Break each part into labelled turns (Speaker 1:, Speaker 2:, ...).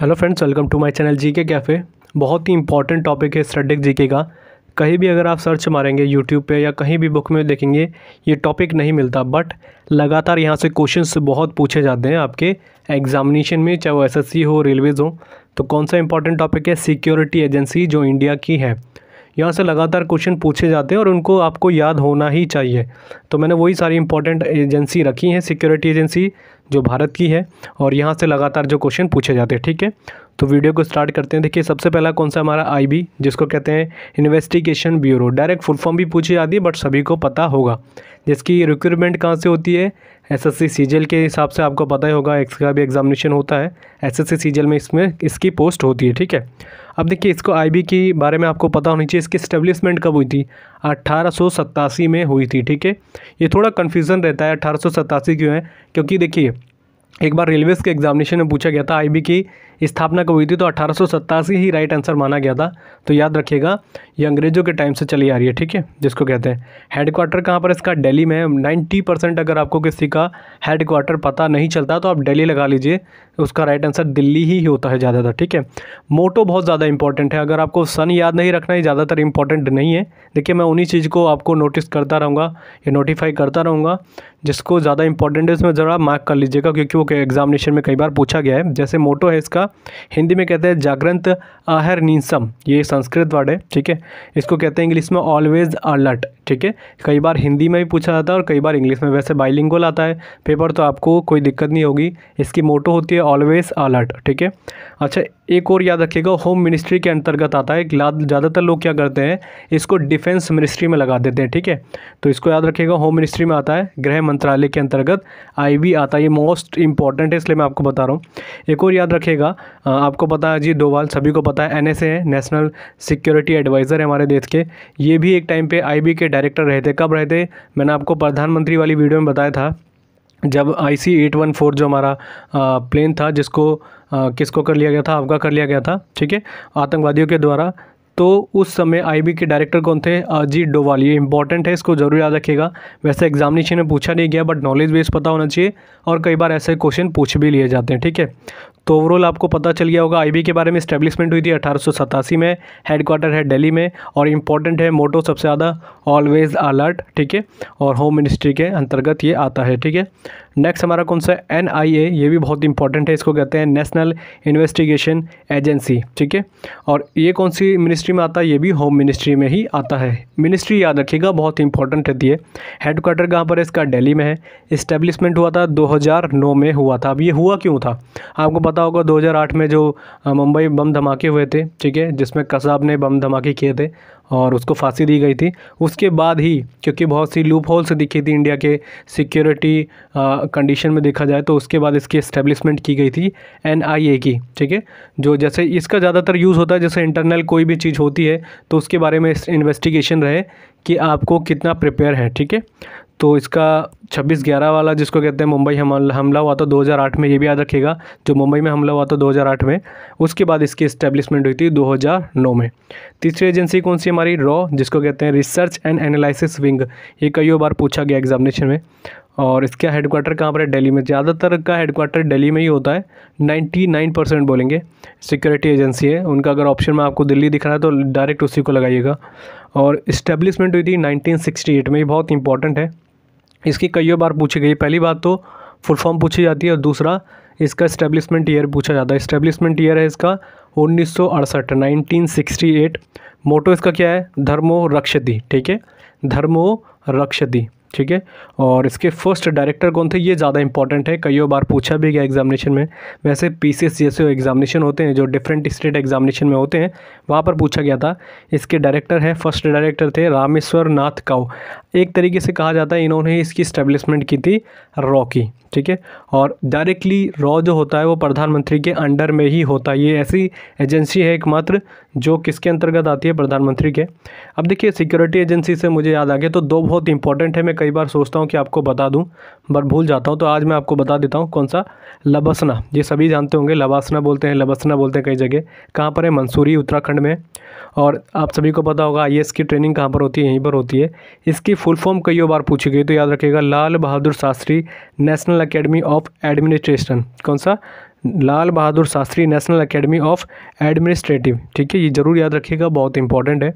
Speaker 1: hello friends welcome to my channel GK cafe बहुत ही important topic है स्टडिक GK का कहीं भी अगर आप सर्च मारेंगे यूट्यूब पे या कहीं भी बुक में देखेंगे ये टॉपिक नहीं मिलता बट लगातार यहाँ से क्वेश्चंस बहुत पूछे जाते हैं आपके एग्जामिनेशन में चाहे वो एस हो रेलवेज़ हो तो कौन सा इंपॉर्टेंट टॉपिक है सिक्योरिटी एजेंसी जो इंडिया की है यहाँ से लगातार क्वेश्चन पूछे जाते हैं और उनको आपको याद होना ही चाहिए तो मैंने वही सारी इंपॉर्टेंट एजेंसी रखी हैं सिक्योरिटी एजेंसी जो भारत की है और यहाँ से लगातार जो क्वेश्चन पूछे जाते हैं ठीक है तो वीडियो को स्टार्ट करते हैं देखिए सबसे पहला कौन सा हमारा आईबी जिसको कहते हैं investigation bureau direct full form भी पूछी जाती है बट सभी को पता होगा जिसकी रिक्रूटमेंट कहाँ से होती है एसएससी सीजल के हिसाब से आपको पता ही होगा का भी एग्जामिनेशन होता है एसएससी सीजल में इसमें इसकी पोस्ट होती है ठीक है अब देखिए इसको आईबी के बारे में आपको पता होनी चाहिए इसकी स्टेब्लिशमेंट कब हुई थी अट्ठारह में हुई थी ठीक है ये थोड़ा कन्फ्यूज़न रहता है अट्ठारह क्यों है क्योंकि देखिए एक बार रेलवेज़ के एग्जामिनेशन में पूछा गया था बी की स्थापना कब हुई थी तो अठारह ही राइट आंसर माना गया था तो याद रखिएगा ये अंग्रेजों के टाइम से चली आ रही है ठीक है जिसको कहते हैं हेडक्वार्टर कहाँ पर इसका डेली में नाइन्टी परसेंट अगर आपको किसी का हेडक्वार्टर पता नहीं चलता तो आप डेली लगा लीजिए उसका राइट आंसर दिल्ली ही होता है ज़्यादातर ठीक है मोटो बहुत ज़्यादा इंपॉर्टेंट है अगर आपको सन याद नहीं रखना ही ज़्यादातर इंपॉर्टेंट नहीं है देखिए मैं उन्हीं चीज़ को आपको नोटिस करता रहूँगा या नोटिफाई करता रहूँगा जिसको ज़्यादा इंपॉर्टेंट है उसमें ज़रा मार्क कर लीजिएगा क्योंकि वो एग्जामिनेशन में कई बार पूछा गया है जैसे मोटो है इसका हिंदी में कहते हैं जागृत आहर नीसम ये संस्कृत वर्ड है ठीक है इसको कहते हैं इंग्लिश में ऑलवेज अलर्ट ठीक है कई बार हिंदी में भी पूछा जाता है और कई बार इंग्लिश में वैसे बाइलिंगल आता है पेपर तो आपको कोई दिक्कत नहीं होगी इसकी मोटो होती है ऑलवेज अलर्ट ठीक है अच्छा एक और याद रखिएगा होम मिनिस्ट्री के अंतर्गत आता है ज़्यादातर लोग क्या करते हैं इसको डिफेंस मिनिस्ट्री में लगा देते हैं ठीक है तो इसको याद रखिएगा होम मिनिस्ट्री में आता है गृह मंत्रालय के अंतर्गत आई आता है ये मोस्ट इंपॉर्टेंट है इसलिए मैं आपको बता रहा हूँ एक और याद रखिएगा आपको पता है जी डोवाल सभी को पता है एन है नेशनल सिक्योरिटी एडवाइज़र है हमारे देश के ये भी एक टाइम पर आई के डायरेक्टर रहे थे कब रहे थे मैंने आपको प्रधानमंत्री वाली वीडियो में बताया था जब I C eight one four जो हमारा प्लेन था जिसको किसको कर लिया गया था आपका कर लिया गया था ठीक है आतंकवादियों के द्वारा तो उस समय आईबी के डायरेक्टर कौन थे अजीत डोवाल ये इंपॉर्टेंट है इसको जरूर याद रखिएगा वैसे एग्जामिनेशन में पूछा नहीं गया बट नॉलेज बेस पता होना चाहिए और कई बार ऐसे क्वेश्चन पूछ भी लिए जाते हैं ठीक है तो ओवरऑल आपको पता चल गया होगा आईबी के बारे में स्टैब्लिशमेंट हुई थी अठारह में हेडक्वार्टर है डेली में और इम्पॉर्टेंट है मोटो सबसे ज़्यादा ऑलवेज अलर्ट ठीक है और होम मिनिस्ट्री के अंतर्गत ये आता है ठीक है नेक्स्ट हमारा कौन सा एन आई ए ये भी बहुत इंपॉर्टेंट है इसको कहते हैं नेशनल इन्वेस्टिगेशन एजेंसी ठीक है और ये कौन सी मिनिस्ट्री में आता है ये भी होम मिनिस्ट्री में ही आता है मिनिस्ट्री याद रखिएगा बहुत इंपॉर्टेंट रहती है हेडक्वार्टर कहाँ पर है इसका डेली में है इस्टेब्लिशमेंट हुआ था दो में हुआ था अब ये हुआ क्यों था आपको पता होगा दो में जो मुंबई बम धमाके हुए थे ठीक है जिसमें कसाब ने बम धमाके किए थे और उसको फांसी दी गई थी उसके बाद ही क्योंकि बहुत सी लूप होल्स दिखी थी इंडिया के सिक्योरिटी कंडीशन में देखा जाए तो उसके बाद इसकी इस्टेब्लिशमेंट की गई थी एन की ठीक है जो जैसे इसका ज़्यादातर यूज़ होता है जैसे इंटरनल कोई भी चीज़ होती है तो उसके बारे में इन्वेस्टिगेशन रहे कि आपको कितना प्रिपेयर है ठीक है तो इसका छब्बीस ग्यारह वाला जिसको कहते हैं मुंबई हमला हुआ था आठ में ये भी याद रखेगा जो मुंबई में हमला हुआ था आठ में उसके बाद इसकी इस्टेब्लिशमेंट हुई थी नौ में तीसरी एजेंसी कौन सी हमारी रॉ जिसको कहते हैं रिसर्च एंड एनालिसिस विंग ये कईयों बार पूछा गया एग्जामिनेशन में और इसका हेडक्वार्टर कहाँ पर है दिल्ली में ज़्यादातर का हेडक्वार्टर दिल्ली में ही होता है 99 परसेंट बोलेंगे सिक्योरिटी एजेंसी है उनका अगर ऑप्शन में आपको दिल्ली दिख रहा है तो डायरेक्ट उसी को लगाइएगा और इस्टेब्लिशमेंट हुई थी 1968 में ये बहुत इंपॉर्टेंट है इसकी कईयों बार पूछी गई पहली बात तो फुल फॉर्म पूछी जाती है और दूसरा इसका इस्टेब्लिशमेंट ईयर पूछा जाता है इस्टेब्लिशमेंट ईयर है इसका उन्नीस सौ अड़सठ नाइनटीन सिक्सटी एट मोटो इसका क्या है धर्मो रक्षति ठीक है धर्मो रक्षति ठीक है और इसके फर्स्ट डायरेक्टर कौन थे ये ज़्यादा इंपॉर्टेंट है कईयों बार पूछा भी गया एग्जामिनेशन में वैसे पी सी एस जैसे एग्जामिनेशन होते हैं जो डिफरेंट स्टेट एग्जामिनेशन में होते हैं वहाँ पर पूछा गया था इसके डायरेक्टर हैं फर्स्ट डायरेक्टर थे रामेश्वर नाथ काउ एक तरीके से कहा जाता है इन्होंने इसकी स्टेब्लिशमेंट की थी रॉ की ठीक है और डायरेक्टली रॉ जो होता है वो प्रधानमंत्री के अंडर में ही होता है ये ऐसी एजेंसी है एकमात्र जो किसके अंतर्गत आती है प्रधानमंत्री के अब देखिए सिक्योरिटी एजेंसी से मुझे याद आ गया तो दो बहुत इंपॉर्टेंट है मैं कई बार सोचता हूँ कि आपको बता दूँ बट भूल जाता हूँ तो आज मैं आपको बता देता हूँ कौन सा लबसना ये सभी जानते होंगे लबासना बोलते हैं लबसना बोलते हैं कई जगह कहाँ पर है मंसूरी उत्तराखंड में और आप सभी को पता होगा आई की ट्रेनिंग कहाँ पर होती है यहीं पर होती है इसकी फुल फॉर्म कई बार पूछी गई तो याद रखिएगा Lal Bahadur Shastri national academy of administration कौन सा Lal Bahadur Shastri national academy of administrative ठीक है ये ज़रूर याद रखिएगा बहुत इंपॉर्टेंट है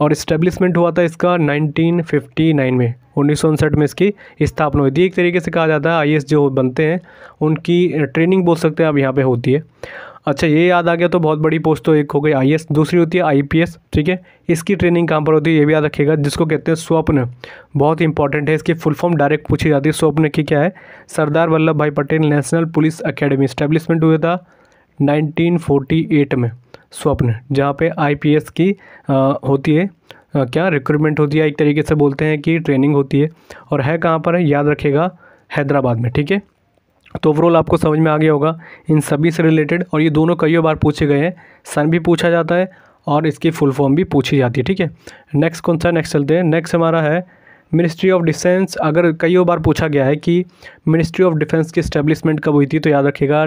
Speaker 1: और इस्टेब्लिशमेंट हुआ था इसका 1959 में उन्नीस में इसकी स्थापना हुई थी एक तरीके से कहा जाता है आई जो बनते हैं उनकी ट्रेनिंग बोल सकते हैं अब यहाँ पर होती है अच्छा ये याद आ गया तो बहुत बड़ी पोस्ट तो एक हो गई आई दूसरी होती है आई ठीक है इसकी ट्रेनिंग कहाँ पर होती है ये भी याद रखिएगा जिसको कहते हैं स्वप्न बहुत इंपॉर्टेंट है इसकी फुल फॉर्म डायरेक्ट पूछी जाती है स्वप्न की क्या है Sardar Vallabh Bhai Patel national police academy establishment हुआ था 1948 में स्वप्न जहाँ पे आईपीएस की आ, होती है आ, क्या रिक्रूटमेंट होती है एक तरीके से बोलते हैं कि ट्रेनिंग होती है और है कहाँ पर है याद रखेगा हैदराबाद में ठीक है तो ओवरऑल आपको समझ में आ गया होगा इन सभी से रिलेटेड और ये दोनों कई बार पूछे गए हैं सन भी पूछा जाता है और इसकी फुल फॉर्म भी पूछी जाती है ठीक है नेक्स्ट कौन सा नेक्स्ट चलते हैं नेक्स्ट हमारा है मिनिस्ट्री ऑफ डिफेंस अगर कई बार पूछा गया है कि मिनिस्ट्री ऑफ डिफेंस की स्टेब्लिशमेंट कब हुई थी तो याद रखिएगा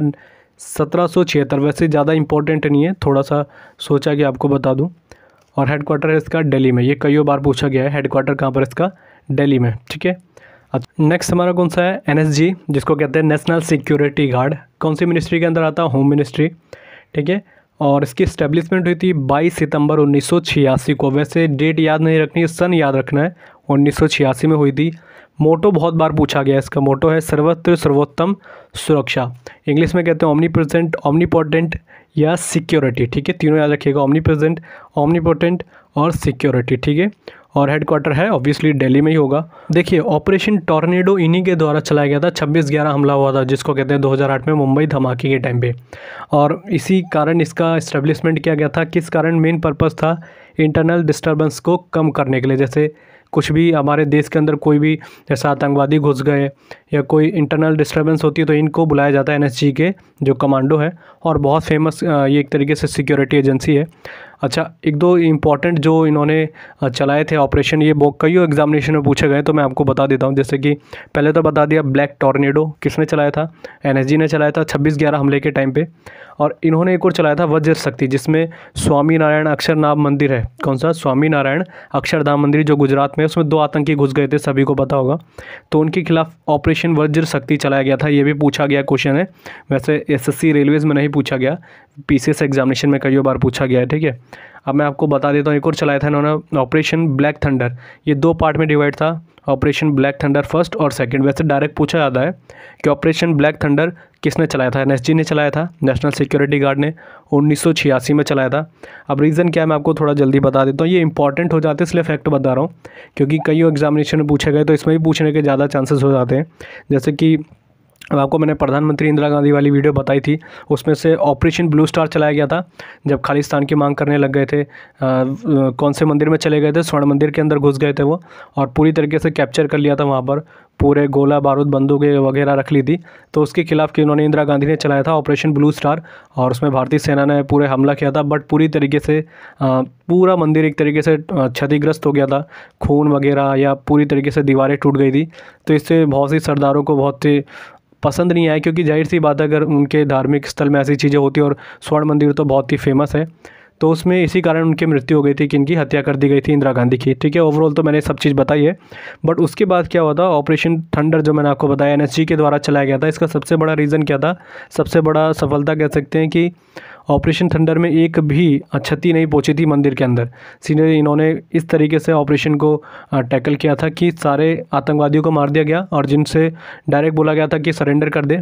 Speaker 1: सत्रह सौ छिहत्तर वैसे ज़्यादा इंपॉर्टेंट नहीं है थोड़ा सा सोचा कि आपको बता दूँ और हेडक्वार्टर है इसका दिल्ली में ये कईयों बार पूछा गया है हेडक्वार्टर कहाँ पर इसका दिल्ली में ठीक है अच्छा नेक्स्ट हमारा कौन सा है एनएसजी जिसको कहते हैं नेशनल सिक्योरिटी गार्ड कौन सी मिनिस्ट्री के अंदर आता है होम मिनिस्ट्री ठीक है और इसकी इस्टेब्लिशमेंट हुई थी बाईस सितंबर उन्नीस को वैसे डेट याद नहीं रखनी सन याद रखना है उन्नीस में हुई थी मोटो बहुत बार पूछा गया इसका मोटो है सर्वत्र सर्वोत्तम सुरक्षा इंग्लिश में कहते हैं ओमनी प्रेजेंट ओमनी या सिक्योरिटी ठीक है तीनों याद रखिएगा ओमनी प्रेजेंट ओमनी और सिक्योरिटी ठीक है और हेडक्वार्टर है ऑब्वियसली दिल्ली में ही होगा देखिए ऑपरेशन टॉर्नेडो इन्हीं के द्वारा चलाया गया था छब्बीस ग्यारह हमला हुआ था जिसको कहते हैं 2008 में मुंबई धमाके के टाइम पे और इसी कारण इसका इस्टेब्लिशमेंट किया गया था किस कारण मेन पर्पज़ था इंटरनल डिस्टर्बेंस को कम करने के लिए जैसे कुछ भी हमारे देश के अंदर कोई भी जैसा आतंकवादी घुस गए या कोई इंटरनल डिस्टर्बेंस होती है तो इनको बुलाया जाता है एन के जो कमांडो है और बहुत फेमस ये एक तरीके से सिक्योरिटी एजेंसी है अच्छा एक दो इम्पॉर्टेंट जो इन्होंने चलाए थे ऑपरेशन ये बहुत कई एग्जामिनेशन में पूछे गए तो मैं आपको बता देता हूँ जैसे कि पहले तो बता दिया ब्लैक टॉर्नेडो किसने चलाया था एन ने चलाया था छब्बीस ग्यारह हमले के टाइम पर और इन्होंने एक और चलाया था वज्र शक्ति जिसमें स्वामी नारायण अक्षरनाम मंदिर है कौन सा स्वामी नारायण अक्षरधाम मंदिर जो गुजरात में उसमें दो आतंकी घुस गए थे सभी को पता होगा तो उनके खिलाफ ऑपरेशन वज्र शक्ति चलाया गया था ये भी पूछा गया क्वेश्चन है वैसे एस रेलवेज़ में नहीं पूछा गया पी एग्जामिनेशन में कई बार पूछा गया है ठीक है अब मैं आपको बता देता हूँ एक और चलाया था इन्होंने ऑपरेशन ब्लैक थंडर ये दो पार्ट में डिवाइड था ऑपरेशन ब्लैक थंडर फर्स्ट और सेकंड वैसे डायरेक्ट पूछा जाता है कि ऑपरेशन ब्लैक थंडर किसने चलाया था एन ने चलाया था नेशनल सिक्योरिटी गार्ड ने उन्नीस में चलाया था अब रीज़न क्या है मैं आपको थोड़ा जल्दी बता देता हूँ ये इंपॉर्टेंट हो जाते हैं इसलिए फैक्ट बता रहा हूँ क्योंकि कई एग्जामिनेशन में पूछे गए तो इसमें भी पूछने के ज़्यादा चांसेस हो जाते हैं जैसे कि अब आपको मैंने प्रधानमंत्री इंदिरा गांधी वाली वीडियो बताई थी उसमें से ऑपरेशन ब्लू स्टार चलाया गया था जब खालिस्तान की मांग करने लग गए थे आ, कौन से मंदिर में चले गए थे स्वर्ण मंदिर के अंदर घुस गए थे वो और पूरी तरीके से कैप्चर कर लिया था वहाँ पर पूरे गोला बारूद बंदूकें वगैरह रख ली थी तो उसके खिलाफ कि उन्होंने इंदिरा गांधी ने चलाया था ऑपरेशन ब्लू स्टार और उसमें भारतीय सेना ने पूरे हमला किया था बट पूरी तरीके से पूरा मंदिर एक तरीके से क्षतिग्रस्त हो गया था खून वगैरह या पूरी तरीके से दीवारें टूट गई थी तो इससे बहुत सी सरदारों को बहुत ही पसंद नहीं आए क्योंकि जाहिर सी बात अगर उनके धार्मिक स्थल में ऐसी चीज़ें होती और स्वर्ण मंदिर तो बहुत ही फेमस है तो उसमें इसी कारण उनकी मृत्यु हो गई थी कि इनकी हत्या कर दी गई थी इंदिरा गांधी की ठीक है ओवरऑल तो मैंने सब चीज़ बताई है बट उसके बाद क्या हुआ था ऑपरेशन थंडर जो मैंने आपको बताया एन के द्वारा चलाया गया था इसका सबसे बड़ा रीज़न क्या था सबसे बड़ा सफलता कह सकते हैं कि ऑपरेशन थंडर में एक भी क्षति नहीं पहुंची थी मंदिर के अंदर सीधे इन्होंने इस तरीके से ऑपरेशन को टैकल किया था कि सारे आतंकवादियों को मार दिया गया और जिनसे डायरेक्ट बोला गया था कि सरेंडर कर दे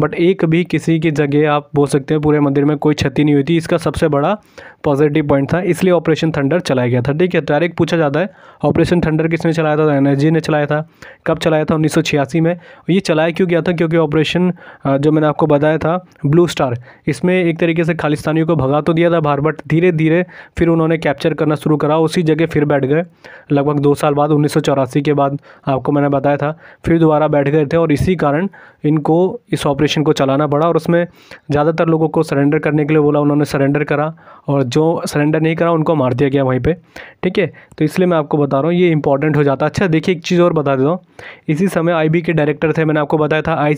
Speaker 1: बट एक भी किसी की जगह आप बोल सकते हैं पूरे मंदिर में कोई क्षति नहीं हुई थी इसका सबसे बड़ा पॉजिटिव पॉइंट था इसलिए ऑपरेशन थंडर चलाया गया था ठीक है डायरेक्ट पूछा जाता है ऑपरेशन थंडर किसने चलाया था तो एनर्जी ने चलाया था कब चलाया था उन्नीस में ये चलाया क्यों गया था क्योंकि ऑपरेशन जो मैंने आपको बताया था ब्लू स्टार इसमें एक तरीके से खालिस्तानियों को भगा तो दिया था बाहर बट धीरे धीरे फिर उन्होंने कैप्चर करना शुरू करा उसी जगह फिर बैठ गए लगभग दो साल बाद उन्नीस के बाद आपको मैंने बताया था फिर दोबारा बैठ गए थे और इसी कारण इनको इस ऑपरेशन को चलाना पड़ा और उसमें ज़्यादातर लोगों को सरेंडर करने के लिए बोला उन्होंने सरेंडर करा और जो सरेंडर नहीं करा उनको मार दिया गया वहीं पर ठीक है तो इसलिए मैं आपको बता रहा हूँ ये इंपॉर्टेंट हो जाता अच्छा देखिए एक चीज़ और बता देता हूँ इसी समय आई के डायरेक्टर थे मैंने आपको बताया था आई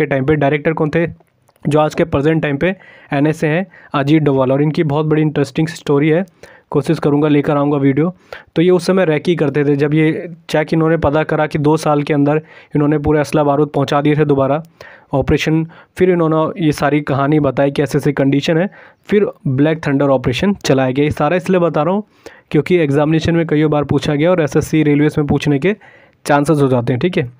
Speaker 1: के टाइम पर डायरेक्टर कौन थे जो आज के प्रेजेंट टाइम पे एन एस हैं अजीत डोवाल और इनकी बहुत बड़ी इंटरेस्टिंग स्टोरी है कोशिश करूँगा लेकर आऊँगा वीडियो तो ये उस समय रैकी करते थे जब ये चेक इन्होंने पता करा कि दो साल के अंदर इन्होंने पूरे असला बारूद पहुँचा दिए थे दोबारा ऑपरेशन फिर इन्होंने ये सारी कहानी बताई कि ऐसे ऐसी कंडीशन है फिर ब्लैक थंडर ऑपरेशन चलाया गया ये सारा इसलिए बता रहा हूँ क्योंकि एग्जामिनेशन में कई बार पूछा गया और एस रेलवेज़ में पूछने के चांसेस हो जाते हैं ठीक है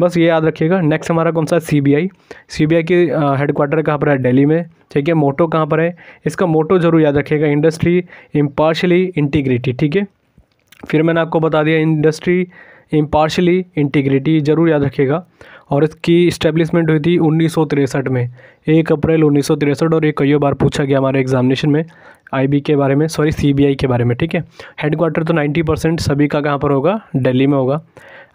Speaker 1: बस ये याद रखिएगा नेक्स्ट हमारा कौन सा C B I C B I की हेडक्वार्टर कहाँ पर है दिल्ली में ठीक है मोटो कहाँ पर है इसका मोटो ज़रूर याद रखिएगा इंडस्ट्री इम्पार्शली इंटीग्रिटी ठीक है फिर मैंने आपको बता दिया इंडस्ट्री इम्पार्शली इंटीग्रिटी ज़रूर याद रखिएगा और इसकी इस्टेब्लिशमेंट हुई थी उन्नीस में एक अप्रैल उन्नीस और ये कई बार पूछा गया हमारे एग्जामिनेशन में आईबी के बारे में सॉरी सीबीआई के बारे में ठीक है हेडक्वार्टर तो 90 परसेंट सभी का कहाँ पर होगा दिल्ली में होगा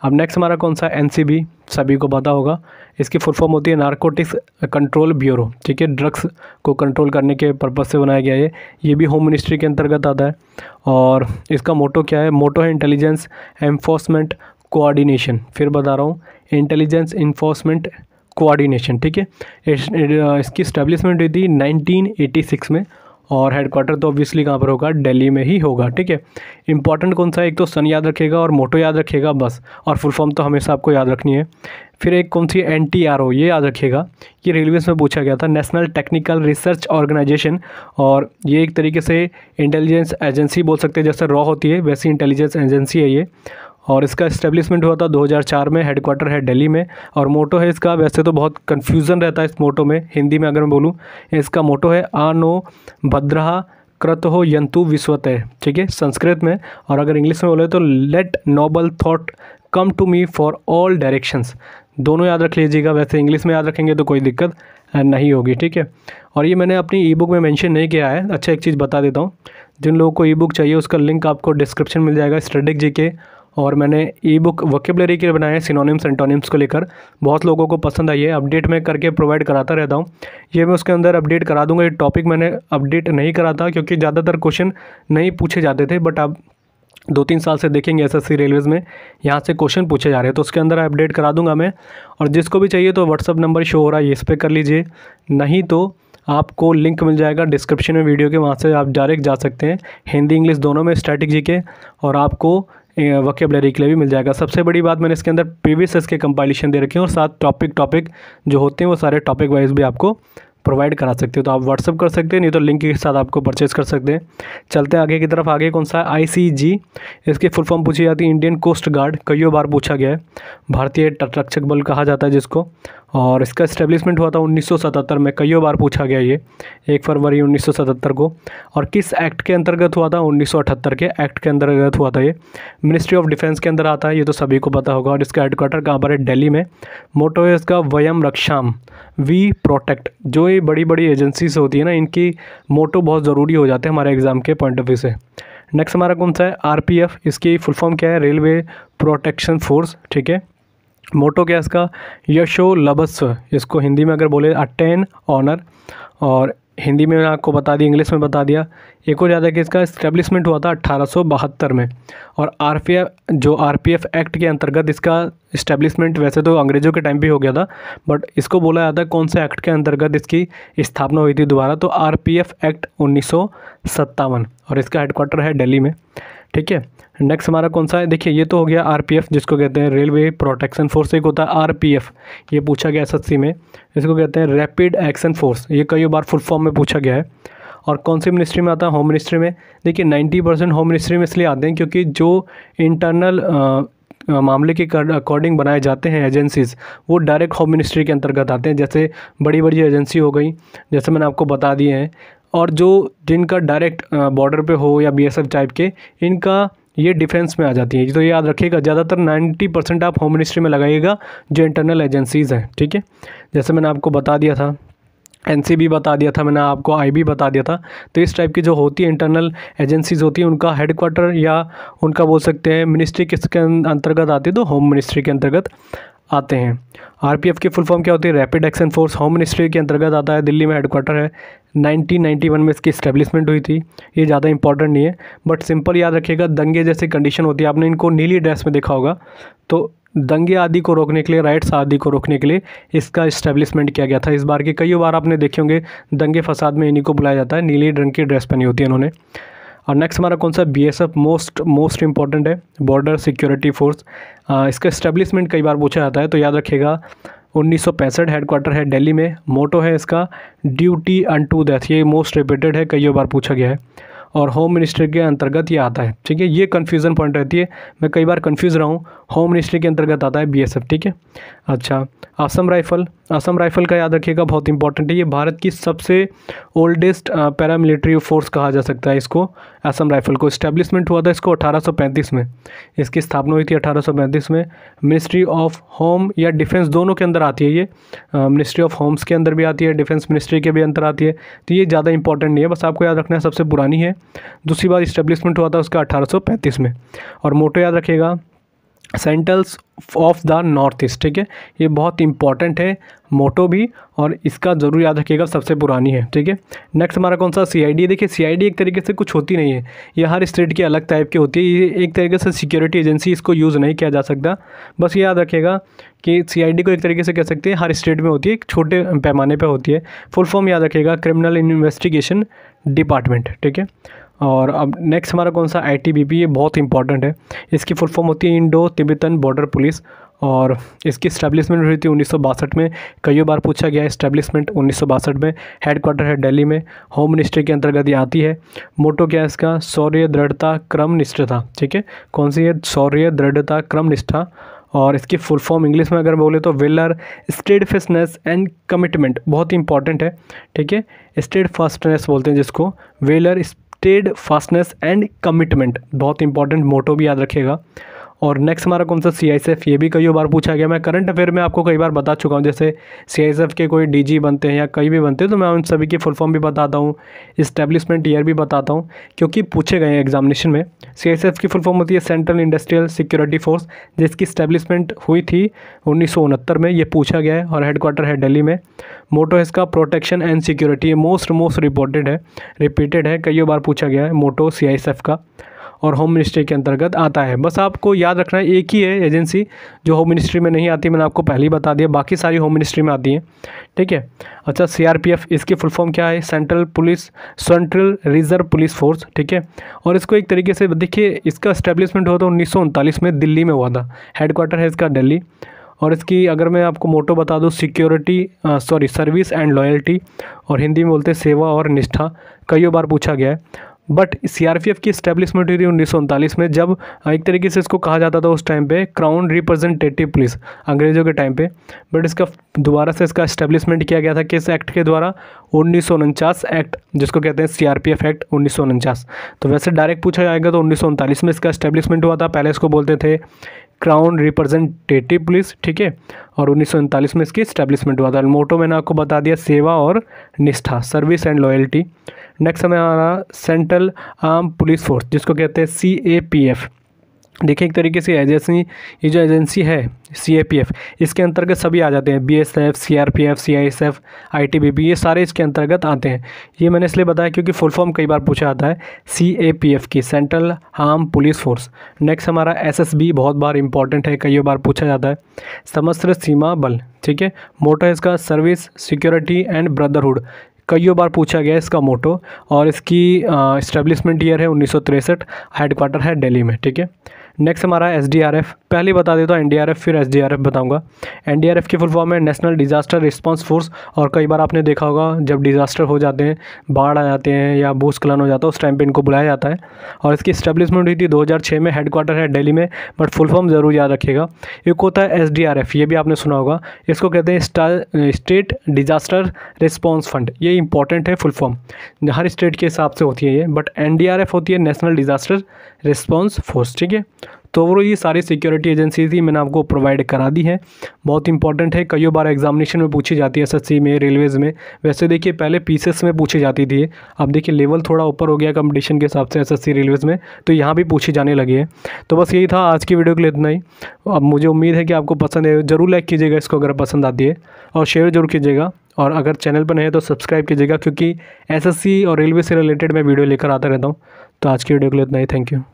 Speaker 1: अब नेक्स्ट हमारा कौन सा एन सभी को पता होगा इसकी फुल फॉर्म होती है नारकोटिक्स कंट्रोल ब्यूरो ठीक है ड्रग्स को कंट्रोल करने के पर्पज़ से बनाया गया है ये भी होम मिनिस्ट्री के अंतर्गत आता है और इसका मोटो क्या है मोटो है इंटेलिजेंस एनफोर्समेंट कोआर्डिनेशन फिर बता रहा हूँ इंटेलिजेंस इन्फोर्समेंट कोआर्डिनेशन ठीक है इसकी इस्टेब्लिशमेंट हुई थी नाइनटीन में और हेडक्वार्टर तो ऑब्वियसली कहाँ पर होगा दिल्ली में ही होगा ठीक है इंपॉर्टेंट कौन सा एक तो सन याद रखेगा और मोटो याद रखेगा बस और फुल फॉर्म तो हमेशा आपको याद रखनी है फिर एक कौन सी एन टी आर ओ ये याद रखिएगा ये रेलवे में पूछा गया था नेशनल टेक्निकल रिसर्च ऑर्गेनाइजेशन और ये एक तरीके से इंटेलिजेंस एजेंसी बोल सकते हैं जैसे रॉ होती है वैसी इंटेलिजेंस एजेंसी है ये और इसका इस्टेब्लिशमेंट हुआ था 2004 में हेडक्वार्टर है दिल्ली में और मोटो है इसका वैसे तो बहुत कन्फ्यूज़न रहता है इस मोटो में हिंदी में अगर मैं बोलूँ इसका मोटो है आ नो भद्रहा कृत हो यंतु विश्वत है ठीक है संस्कृत में और अगर इंग्लिश में बोले तो let noble thought come to me for all directions दोनों याद रख लीजिएगा वैसे इंग्लिश में याद रखेंगे तो कोई दिक्कत नहीं होगी ठीक है और ये मैंने अपनी ई बुक में मेंशन नहीं किया है अच्छा एक चीज़ बता देता हूँ जिन लोगों को ई बुक चाहिए उसका लिंक आपको डिस्क्रिप्शन मिल जाएगा स्टडिक जी के और मैंने ई बुक वोकेबलरी के बनाए हैं सिनोनिम्स एंटोनिम्स को लेकर बहुत लोगों को पसंद आई है अपडेट मैं करके प्रोवाइड कराता रहता हूँ ये मैं उसके अंदर अपडेट करा दूँगा ये टॉपिक मैंने अपडेट नहीं करा था क्योंकि ज़्यादातर क्वेश्चन नहीं पूछे जाते थे बट अब दो तीन साल से देखेंगे एसएससी रेलवेज़ में यहाँ से क्वेश्चन पूछे जा रहे हैं तो उसके अंदर अपडेट करा दूंगा मैं और जिसको भी चाहिए तो व्हाट्सअप नंबर शो हो रहा है इस पर कर लीजिए नहीं तो आपको लिंक मिल जाएगा डिस्क्रिप्शन में वीडियो के वहाँ से आप डायरेक्ट जा सकते हैं हिंदी इंग्लिश दोनों में स्ट्रैटेजी के और आपको वकेबलरी के लिए भी मिल जाएगा सबसे बड़ी बात मैंने इसके अंदर प्रीवियस इसके कंपाइलेशन दे रखे हैं और साथ टॉपिक टॉपिक जो होते हैं वो सारे टॉपिक वाइज भी आपको प्रोवाइड करा सकते हो तो आप व्हाट्सअप कर सकते हैं नहीं तो लिंक के साथ आपको परचेज़ कर सकते हैं चलते हैं आगे की तरफ आगे कौन सा आई सी जी इसकी फुल फॉर्म पूछी जाती है इंडियन कोस्ट गार्ड कईयों बार पूछा गया है भारतीय तटरक्षक बल कहा जाता है जिसको और इसका इस्टेब्लिशमेंट हुआ था 1977 में कई बार पूछा गया ये एक फरवरी 1977 को और किस एक्ट के अंतर्गत हुआ था 1978 के एक्ट के अंतर्गत हुआ था ये मिनिस्ट्री ऑफ डिफेंस के अंदर आता है ये तो सभी को पता होगा और इसका हेडक्वार्टर कहाँ पर है दिल्ली में मोटो है इसका वयम रक्षाम वी प्रोटेक्ट जो ये बड़ी बड़ी एजेंसीज होती है ना इनकी मोटो बहुत ज़रूरी हो जाते हैं हमारे एग्ज़ाम के पॉइंट ऑफ व्यू से नेक्स्ट हमारा कौन सा है आर इसकी फुल फॉर्म क्या है रेलवे प्रोटेक्शन फोर्स ठीक है मोटो क्या इसका यशो लबस्व इसको हिंदी में अगर बोले अटेन ऑनर और हिंदी में आपको बता दिया इंग्लिश में बता दिया एक और ज़्यादा है कि इसका इस्टेब्लिशमेंट हुआ था अट्ठारह में और आर जो आर एक्ट के अंतर्गत इसका इस्टेब्लिशमेंट वैसे तो अंग्रेज़ों के टाइम भी हो गया था बट इसको बोला जाता कौन से एक्ट के अंतर्गत इसकी स्थापना हुई थी दोबारा तो आर एक्ट उन्नीस और इसका हेडक्वार्टर है डेली में ठीक है नेक्स्ट हमारा कौन सा है देखिए ये तो हो गया आरपीएफ जिसको कहते हैं रेलवे प्रोटेक्शन फोर्स एक होता है आरपीएफ ये पूछा गया एस में इसको कहते हैं रैपिड एक्शन फोर्स ये कई बार फुल फॉर्म में पूछा गया है और कौन सी मिनिस्ट्री में आता है होम मिनिस्ट्री में देखिए नाइन्टी परसेंट होम मिनिस्ट्री में इसलिए आते हैं क्योंकि जो इंटरनल मामले के अकॉर्डिंग बनाए जाते हैं एजेंसीज़ वो डायरेक्ट होम मिनिस्ट्री के अंतर्गत आते हैं जैसे बड़ी बड़ी एजेंसी हो गई जैसे मैंने आपको बता दिए हैं और जो जिनका डायरेक्ट बॉर्डर पे हो या बीएसएफ टाइप के इनका ये डिफेंस में आ जाती है तो याद रखिएगा ज़्यादातर 90 परसेंट आप होम मिनिस्ट्री में लगाइएगा जो इंटरनल एजेंसीज़ हैं ठीक है जैसे मैंने आपको बता दिया था एन बता दिया था मैंने आपको आई भी बता दिया था तो इस टाइप की जो होती है इंटरनल एजेंसीज़ होती हैं उनका हेडक्वार्टर या उनका बोल सकते हैं मिनिस्ट्री किसके अंतर्गत आती है तो होम मिनिस्ट्री के अंतर्गत आते हैं आर पी एफ़ की फुल फॉर्म क्या होती है rapid action force home ministry के अंतर्गत आता है दिल्ली में हेडक्वार्टर है 1991 में इसकी स्टैब्लिशमेंट हुई थी ये ज़्यादा इंपॉर्टेंट नहीं है बट सिंपल याद रखिएगा दंगे जैसी कंडीशन होती है आपने इनको नीली ड्रेस में देखा होगा तो दंगे आदि को रोकने के लिए राइट्स आदि को रोकने के लिए इसका इस्टेब्लिशमेंट किया गया था इस बार के कई बार आपने देखे होंगे दंगे फसाद में इन्हीं को बुलाया जाता है नीले रंग की ड्रेस पहनी होती है इन्होंने और नेक्स्ट हमारा कौन सा B S F most most important है बॉर्डर सिक्योरिटी फोर्स इसका इस्टेब्लिशमेंट कई बार पूछा जाता है तो याद रखिएगा उन्नीस सौ पैंसठ हेडक्वार्टर है दिल्ली में मोटो है इसका ड्यूटी अन टू डेथ ये मोस्ट रिपीटेड है कई बार पूछा गया है और होम मिनिस्टर के अंतर्गत ये आता है ठीक है ये कन्फ्यूज़न पॉइंट रहती है मैं कई बार कन्फ्यूज़ रहा हूँ होम मिनिस्ट्री के अंतर्गत आता है बीएसएफ ठीक है अच्छा असम राइफल असम राइफल का याद रखिएगा बहुत इंपॉर्टेंट है ये भारत की सबसे ओल्डेस्ट पैरामिलिट्री फोर्स कहा जा सकता है इसको असम राइफल को इस्टेब्लिशमेंट हुआ था इसको 1835 में इसकी स्थापना हुई थी 1835 में मिनिस्ट्री ऑफ होम या डिफेंस दोनों के अंदर आती है ये मिनिस्ट्री ऑफ होम्स के अंदर भी आती है डिफेंस मिनिस्ट्री के भी अंदर आती है तो ये ज़्यादा इंपॉर्टेंट नहीं है बस आपको याद रखना है सबसे पुरानी है दूसरी बार इस्टेब्लिशमेंट हुआ था उसका अठारह में और मोटो याद रखिएगा sentinels of the north east ठीक है ये बहुत इंपॉर्टेंट है मोटो भी और इसका जरूर याद रखिएगा सबसे पुरानी है ठीक है नेक्स्ट हमारा कौन सा सी आई डी देखिए सी आई डी एक तरीके से कुछ होती नहीं है ये हर स्टेट की अलग टाइप की होती है ये एक तरीके से सिक्योरिटी एजेंसी इसको यूज़ नहीं किया जा सकता बस ये याद रखिएगा कि सी आई डी को एक तरीके से कह सकते हैं हर स्टेट में होती है एक छोटे पैमाने पर होती है फुल फॉर्म याद रखिएगा क्रिमिनल इन्वेस्टिगेशन डिपार्टमेंट ठीक है और अब नेक्स्ट हमारा कौन सा आई ये बहुत इंपॉर्टेंट है इसकी फुल फॉर्म होती है इंडो तिब्बतन बॉर्डर पुलिस और इसकी इस्टेब्लिशमेंट हुई थी उन्नीस में कई बार पूछा गया इस्टेब्लिशमेंट उन्नीस में हेडक्वार्टर है दिल्ली में होम मिनिस्ट्री के अंतर्गत ये आती है मोटो क्या है इसका शौर्य दृढ़ता क्रम निष्ठता ठीक है कौन सी है शौर्य दृढ़ता क्रम निष्ठा और इसकी फुल फॉर्म इंग्लिश में अगर बोले तो valour steadfastness and commitment बहुत ही इंपॉर्टेंट है ठीक है स्टेड फर्स्टनेस बोलते हैं जिसको valour steadfastness and commitment बहुत इंपॉर्टेंट मोटो भी याद रखिएगा और नेक्स्ट हमारा कौन सा सी ये भी कई बार पूछा गया मैं करंट अफेयर में आपको कई बार बता चुका हूँ जैसे सी के कोई डी बनते हैं या कई भी बनते हैं तो मैं उन सभी की फुल फॉर्म भी बताता हूँ इस्टेब्लिशमेंट ईयर भी बताता हूँ क्योंकि पूछे गए हैं एग्जामिनेशन में सी की फुल फॉर्म होती है सेंट्रल इंडस्ट्रियल सिक्योरिटी फोर्स जिसकी इस्टेब्लिशमेंट हुई थी उन्नीस में ये पूछा गया है और हेडक्वार्टर है दिल्ली में मोटो है इसका प्रोटेक्शन एंड सिक्योरिटी ये मोस्ट मोस्ट रिपोर्टेड है रिपीटेड है कई बार पूछा गया है मोटो सी का और होम मिनिस्ट्री के अंतर्गत आता है बस आपको याद रखना है एक ही है एजेंसी जो होम मिनिस्ट्री में नहीं आती मैंने आपको पहले ही बता दिया बाकी सारी होम मिनिस्ट्री में आती हैं ठीक है अच्छा सीआरपीएफ इसकी फुल फॉर्म क्या है central police central reserve police force ठीक है और इसको एक तरीके से देखिए इसका इस्टेब्लिशमेंट हुआ था उन्नीस में दिल्ली में हुआ था हेडक्वार्टर है इसका दिल्ली और इसकी अगर मैं आपको मोटो बता दूँ security sorry service and loyalty और हिंदी में बोलते सेवा और निष्ठा कई बार पूछा गया है बट सी की इस्टेब्लिशमेंट हुई थी उन्नीस में जब एक तरीके से इसको कहा जाता था उस टाइम पे क्राउन रिप्रेजेंटेटिव पुलिस अंग्रेज़ों के टाइम पे बट इसका दोबारा से इसका इस्टेब्लिशमेंट किया गया था किस एक्ट के द्वारा उन्नीस एक्ट जिसको कहते हैं सीआरपीएफ एक्ट उन्नीस तो वैसे डायरेक्ट पूछा जाएगा तो उन्नीस में इसका इस्टेब्लिशमेंट हुआ था पहले इसको बोलते थे क्राउन रिप्रेजेंटेटिव पुलिस ठीक है और उन्नीस में इसकी स्टैब्लिशमेंट हुआ था मोटो मैंने आपको बता दिया सेवा और निष्ठा सर्विस एंड लॉयल्टी नेक्स्ट हमें आ रहा सेंट्रल आर्म पुलिस फोर्स जिसको कहते हैं सी ए पी एफ देखिए एक तरीके से एजेंसी ये जो एजेंसी है सी इसके अंतर्गत सभी आ जाते हैं B S F C R P F C I S F I T B P ये सारे इसके अंतर्गत आते हैं ये मैंने इसलिए बताया क्योंकि फुल फॉर्म कई बार पूछा जाता है सी ए पी एफ की central arm police force next हमारा एस एस बी बहुत बार इंपॉर्टेंट है कई बार पूछा जाता है समस्त्र सीमा बल ठीक है मोटो इसका सर्विस सिक्योरिटी एंड ब्रदरहुड कईयों बार पूछा गया इसका मोटो और इसकी इस्टेब्लिशमेंट ईयर है उन्नीस सौ तिरसठ हेडक्वार्टर है दिल्ली में ठीक है नेक्स्ट हमारा एस डी आर एफ पहले बता देता हूँ एन डी आर एफ फिर एस डी आर एफ बताऊँगा एन डी आर एफ की फुल फॉर्म है नेशनल डिज़ास्टर रिस्पॉन्स फोर्स और कई बार आपने देखा होगा जब डिज़ास्टर हो जाते हैं बाढ़ आ जाते हैं या भूस्खलन हो जाता है उस टाइम पर इनको बुलाया जाता है और इसकी स्टैब्लिशमेंट हुई थी दो हजार छः में हेडक्वार्टर है डेली में बट फुल फॉर्म ज़रूर याद रखिएगा एक होता है एस डी आर एफ ये भी आपने सुना होगा इसको कहते हैं स्टेट डिज़ास्टर रिस्पॉन्स फंड ये इंपॉर्टेंट है फुल फॉर्म हर स्टेट के हिसाब से होती है ये but N D R F होती है नेशनल डिज़ास्टर रिस्पॉन्स फोर्स ठीक है तो वो ये सारी सिक्योरिटी एजेंसीज ही मैंने आपको प्रोवाइड करा दी है बहुत इंपॉर्टेंट है कई बार एग्जामिनेशन में पूछी जाती है एस में रेलवेज़ में वैसे देखिए पहले पीसेस में पूछी जाती थी अब देखिए लेवल थोड़ा ऊपर हो गया कंपटीशन के हिसाब से एस रेलवेज़ में तो यहाँ भी पूछी जाने लगी है तो बस यही था आज की वीडियो के लिए इतना ही अब मुझे उम्मीद है कि आपको पसंद है ज़रूर लाइक कीजिएगा इसको अगर पसंद आती है और शेयर जरूर कीजिएगा और अगर चैनल पर नहीं है तो सब्सक्राइब कीजिएगा क्योंकि एसएससी और रेलवे से रिलेटेड मैं वीडियो लेकर आता रहता हूँ तो आज की वीडियो के लिए इतना ही थैंक यू